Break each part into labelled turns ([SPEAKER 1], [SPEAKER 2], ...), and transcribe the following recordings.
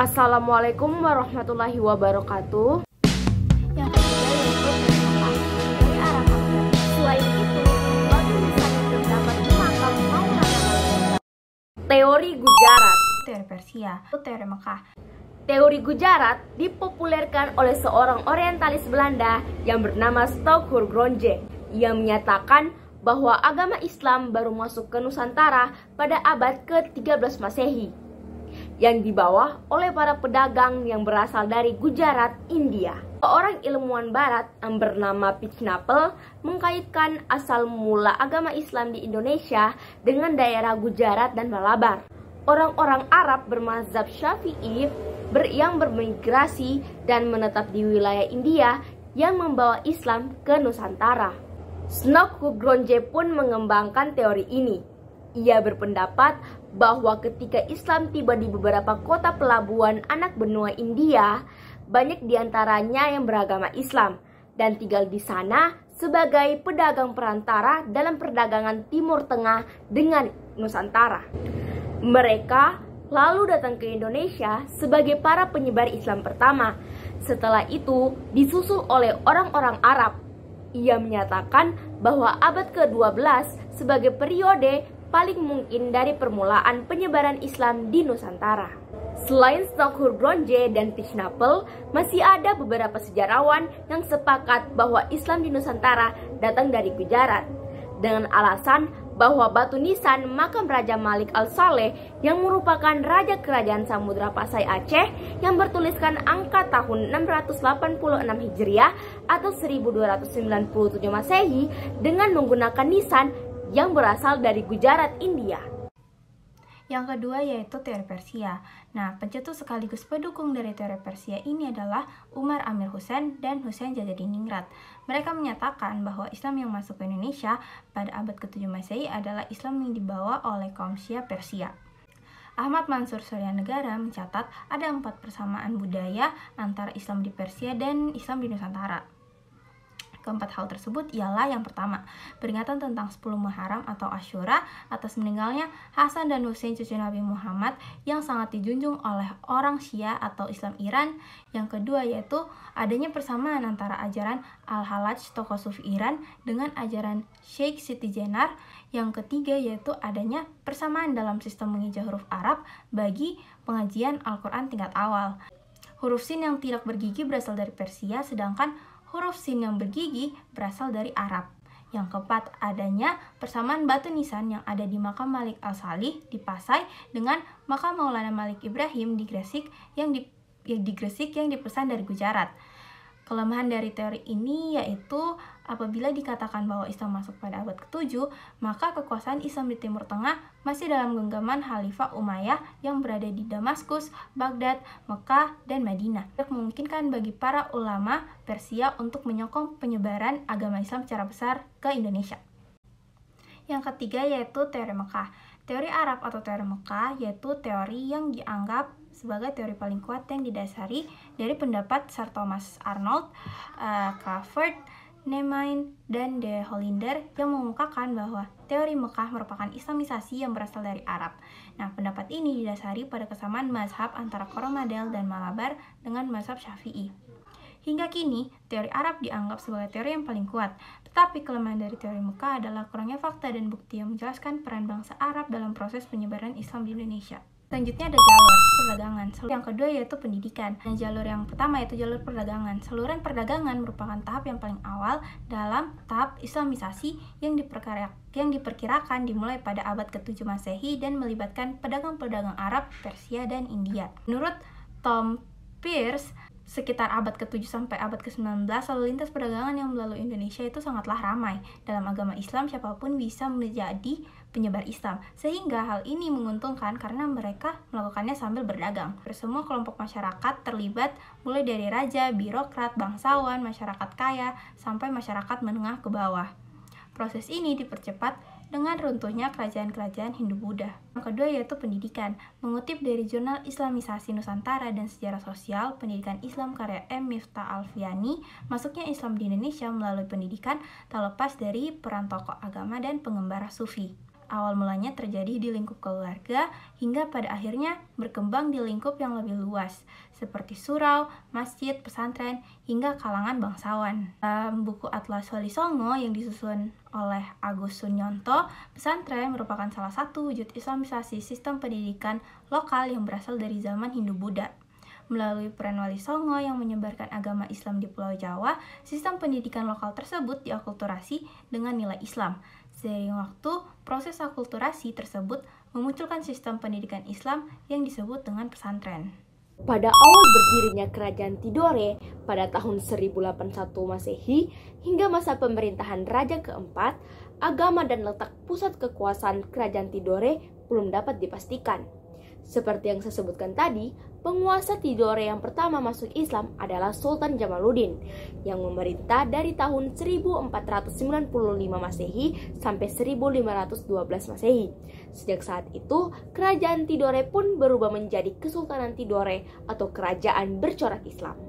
[SPEAKER 1] Assalamualaikum warahmatullahi wabarakatuh. Teori Gujarat
[SPEAKER 2] Teori Persia Teori
[SPEAKER 1] Mekah Teori Gujarat dipopulerkan oleh seorang orientalis Belanda yang bernama Stokur Gronje. Ia menyatakan bahwa agama Islam baru masuk ke Nusantara pada abad ke-13 Masehi yang dibawa oleh para pedagang yang berasal dari Gujarat, India. Seorang ilmuwan barat yang bernama Pichnapel mengkaitkan asal mula agama Islam di Indonesia dengan daerah Gujarat dan Malabar. Orang-orang Arab bermazhab Syafi'i yang bermigrasi dan menetap di wilayah India yang membawa Islam ke Nusantara. Snoke Hugronje pun mengembangkan teori ini. Ia berpendapat bahwa ketika Islam tiba di beberapa kota pelabuhan anak benua India, banyak diantaranya yang beragama Islam dan tinggal di sana sebagai pedagang perantara dalam perdagangan Timur Tengah dengan Nusantara. Mereka lalu datang ke Indonesia sebagai para penyebar Islam pertama. Setelah itu disusul oleh orang-orang Arab. Ia menyatakan bahwa abad ke-12 sebagai periode paling mungkin dari permulaan penyebaran Islam di Nusantara. Selain Stokhur Bronje dan Tishnapel, masih ada beberapa sejarawan yang sepakat bahwa Islam di Nusantara datang dari Gujarat dengan alasan bahwa batu nisan makam Raja Malik Al-Saleh yang merupakan raja kerajaan Samudra Pasai Aceh yang bertuliskan angka tahun 686 Hijriah atau 1297 Masehi dengan menggunakan nisan yang berasal dari Gujarat, India.
[SPEAKER 2] Yang kedua yaitu teori Persia. Nah, pencetus sekaligus pendukung dari teori Persia ini adalah Umar Amir Husain dan Husain Hussein Ningrat. Mereka menyatakan bahwa Islam yang masuk ke Indonesia pada abad ke-7 Masehi adalah Islam yang dibawa oleh kaum Syiah Persia. Ahmad Mansur Surya Negara mencatat ada empat persamaan budaya antara Islam di Persia dan Islam di Nusantara. Keempat hal tersebut ialah yang pertama, peringatan tentang 10 Muharram atau Asyura atas meninggalnya Hasan dan Hussein cucu Nabi Muhammad yang sangat dijunjung oleh orang Syiah atau Islam Iran. Yang kedua yaitu adanya persamaan antara ajaran Al-Halaj tokoh sufi Iran dengan ajaran Sheikh Siti Jenar. Yang ketiga yaitu adanya persamaan dalam sistem mengeja huruf Arab bagi pengajian Al-Quran tingkat awal. Huruf sin yang tidak bergigi berasal dari Persia, sedangkan huruf sin yang bergigi berasal dari Arab. Yang keempat, adanya persamaan batu nisan yang ada di makam Malik Al-Salih di Pasai dengan makam Maulana Malik Ibrahim di Gresik yang di, ya, di Gresik yang dipesan dari Gujarat. Kelemahan dari teori ini yaitu apabila dikatakan bahwa Islam masuk pada abad ke-7, maka kekuasaan Islam di Timur Tengah masih dalam genggaman Khalifah Umayyah yang berada di Damaskus, Baghdad, Mekah, dan Madinah. Memungkinkan bagi para ulama Persia untuk menyokong penyebaran agama Islam secara besar ke Indonesia. Yang ketiga yaitu teori Mekah. Teori Arab atau teori Mekah yaitu teori yang dianggap sebagai teori paling kuat yang didasari dari pendapat Sir Thomas Arnold, uh, Crawford, Nemain, dan De Holinder yang mengungkapkan bahwa teori Mekah merupakan islamisasi yang berasal dari Arab. Nah, pendapat ini didasari pada kesamaan mazhab antara Koromadel dan Malabar dengan mazhab Syafi'i. Hingga kini, teori Arab dianggap sebagai teori yang paling kuat, tetapi kelemahan dari teori Mekah adalah kurangnya fakta dan bukti yang menjelaskan peran bangsa Arab dalam proses penyebaran Islam di Indonesia. Selanjutnya ada jalur perdagangan. Yang kedua yaitu pendidikan. Dan nah, jalur yang pertama yaitu jalur perdagangan. Seluruh perdagangan merupakan tahap yang paling awal dalam tahap Islamisasi yang diperkirakan yang diperkirakan dimulai pada abad ke-7 Masehi dan melibatkan pedagang-pedagang Arab, Persia, dan India. Menurut Tom Pierce, sekitar abad ke-7 sampai abad ke-19, lalu lintas perdagangan yang melalui Indonesia itu sangatlah ramai. Dalam agama Islam, siapapun bisa menjadi penyebar Islam. Sehingga hal ini menguntungkan karena mereka melakukannya sambil berdagang. Semua kelompok masyarakat terlibat mulai dari raja, birokrat, bangsawan, masyarakat kaya, sampai masyarakat menengah ke bawah. Proses ini dipercepat dengan runtuhnya kerajaan-kerajaan Hindu-Buddha. Yang kedua yaitu pendidikan. Mengutip dari jurnal Islamisasi Nusantara dan Sejarah Sosial, Pendidikan Islam karya M. Miftah Alfiani, masuknya Islam di Indonesia melalui pendidikan tak lepas dari peran tokoh agama dan pengembara sufi awal mulanya terjadi di lingkup keluarga hingga pada akhirnya berkembang di lingkup yang lebih luas, seperti surau, masjid, pesantren, hingga kalangan bangsawan. Dalam buku Atlas Wali Songo yang disusun oleh Agus Sunyonto, pesantren merupakan salah satu wujud islamisasi sistem pendidikan lokal yang berasal dari zaman Hindu-Buddha. Melalui peran Wali Songo yang menyebarkan agama Islam di Pulau Jawa, sistem pendidikan lokal tersebut diakulturasi dengan nilai Islam, Seiring waktu, proses akulturasi tersebut memunculkan sistem pendidikan Islam yang disebut dengan pesantren. Pada
[SPEAKER 1] awal berdirinya Kerajaan Tidore pada tahun 1081 Masehi hingga masa pemerintahan Raja keempat, agama dan letak pusat kekuasaan Kerajaan Tidore belum dapat dipastikan. Seperti yang saya sebutkan tadi, Penguasa Tidore yang pertama masuk Islam adalah Sultan Jamaluddin yang memerintah dari tahun 1495 Masehi sampai 1512 Masehi. Sejak saat itu, kerajaan Tidore pun berubah menjadi Kesultanan Tidore atau kerajaan bercorak Islam.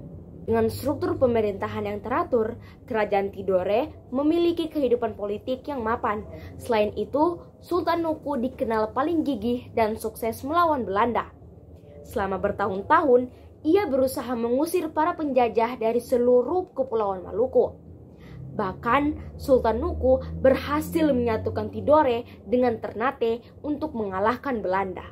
[SPEAKER 1] Dengan struktur pemerintahan yang teratur, kerajaan Tidore memiliki kehidupan politik yang mapan. Selain itu, Sultan Nuku dikenal paling gigih dan sukses melawan Belanda. Selama bertahun-tahun, ia berusaha mengusir para penjajah dari seluruh kepulauan Maluku. Bahkan Sultan Nuku berhasil menyatukan Tidore dengan Ternate untuk mengalahkan Belanda.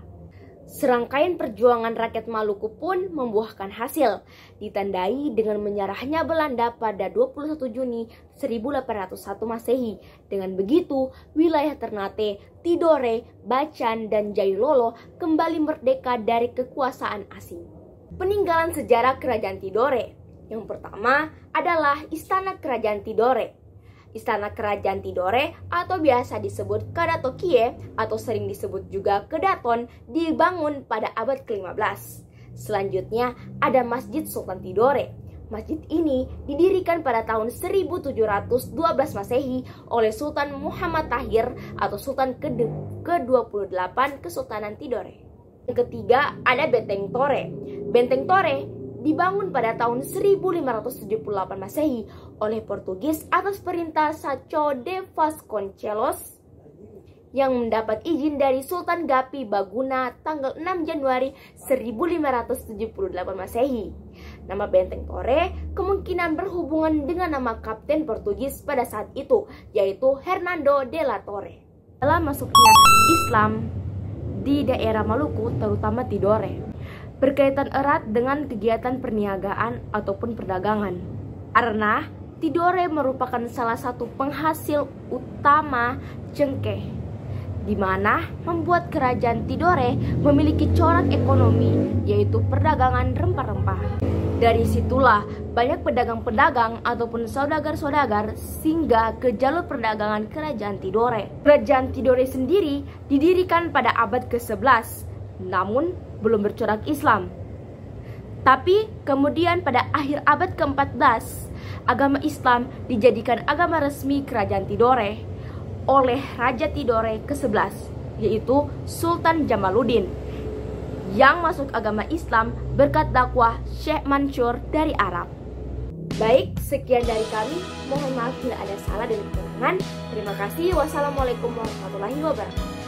[SPEAKER 1] Serangkaian perjuangan rakyat Maluku pun membuahkan hasil, ditandai dengan menyerahnya Belanda pada 21 Juni 1801 Masehi. Dengan begitu, wilayah Ternate, Tidore, Bacan, dan Jailolo kembali merdeka dari kekuasaan asing. Peninggalan sejarah Kerajaan Tidore Yang pertama adalah Istana Kerajaan Tidore Istana Kerajaan Tidore atau biasa disebut Kadato atau sering disebut juga Kedaton dibangun pada abad ke-15. Selanjutnya ada Masjid Sultan Tidore. Masjid ini didirikan pada tahun 1712 Masehi oleh Sultan Muhammad Tahir atau Sultan ke-28 Kesultanan Tidore. Yang ketiga ada Benteng Tore. Benteng Tore dibangun pada tahun 1578 Masehi oleh Portugis atas perintah Saco de Vasconcelos yang mendapat izin dari Sultan Gapi Baguna tanggal 6 Januari 1578 Masehi. Nama benteng Tore kemungkinan berhubungan dengan nama kapten Portugis pada saat itu, yaitu Hernando de la Torre. Dalam masuknya Islam di daerah Maluku, terutama Tidore, berkaitan erat dengan kegiatan perniagaan ataupun perdagangan. Karena tidore merupakan salah satu penghasil utama cengkeh, di mana membuat kerajaan Tidore memiliki corak ekonomi, yaitu perdagangan rempah-rempah. Dari situlah banyak pedagang-pedagang ataupun saudagar-saudagar singgah ke jalur perdagangan kerajaan Tidore. Kerajaan Tidore sendiri didirikan pada abad ke-11 namun belum bercorak Islam. Tapi kemudian pada akhir abad ke-14, agama Islam dijadikan agama resmi Kerajaan Tidore oleh Raja Tidore ke-11, yaitu Sultan Jamaluddin yang masuk agama Islam berkat dakwah Sheikh Mansur dari Arab. Baik, sekian dari kami. Mohon maaf bila ada salah dan kekurangan. Terima kasih. Wassalamualaikum warahmatullahi wabarakatuh.